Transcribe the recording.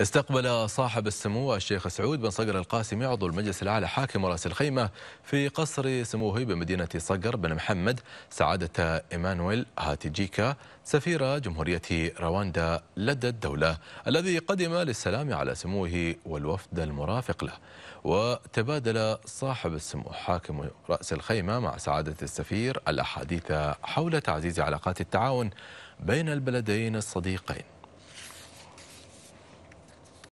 استقبل صاحب السمو الشيخ سعود بن صقر القاسمي عضو المجلس الأعلى حاكم رأس الخيمة في قصر سموه بمدينة صقر بن محمد سعادة إيمانويل هاتيجيكا سفير جمهورية رواندا لدى الدولة الذي قدم للسلام على سموه والوفد المرافق له وتبادل صاحب السمو حاكم رأس الخيمة مع سعادة السفير الأحاديث حول تعزيز علاقات التعاون بين البلدين الصديقين